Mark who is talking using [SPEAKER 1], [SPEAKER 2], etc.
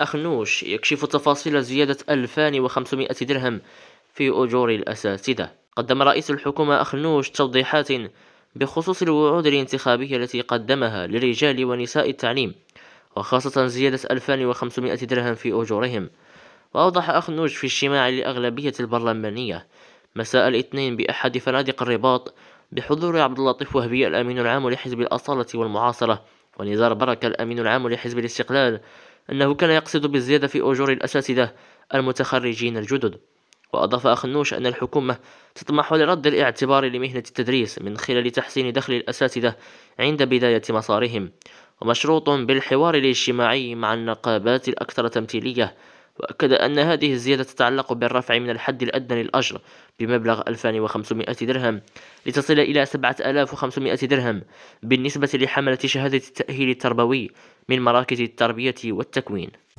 [SPEAKER 1] أخنوش يكشف تفاصيل زيادة 2500 درهم في أجور الأساتذة قدم رئيس الحكومة أخنوش توضيحات بخصوص الوعود الانتخابية التي قدمها لرجال ونساء التعليم وخاصة زيادة 2500 درهم في أجورهم وأوضح أخنوش في اجتماع لأغلبية البرلمانية مساء الاثنين بأحد فنادق الرباط بحضور عبد اللطيف وهبي الأمين العام لحزب الأصالة والمعاصرة ونزار بركة الأمين العام لحزب الاستقلال أنه كان يقصد بالزيادة في أجور الأساتذة المتخرجين الجدد وأضاف أخنوش أن الحكومة تطمح لرد الاعتبار لمهنة التدريس من خلال تحسين دخل الأساتذة عند بداية مسارهم ومشروط بالحوار الاجتماعي مع النقابات الأكثر تمثيلية وأكد أن هذه الزيادة تتعلق بالرفع من الحد الأدنى للأجر بمبلغ 2500 درهم لتصل إلى 7500 درهم بالنسبة لحملة شهادة التأهيل التربوي من مراكز التربية والتكوين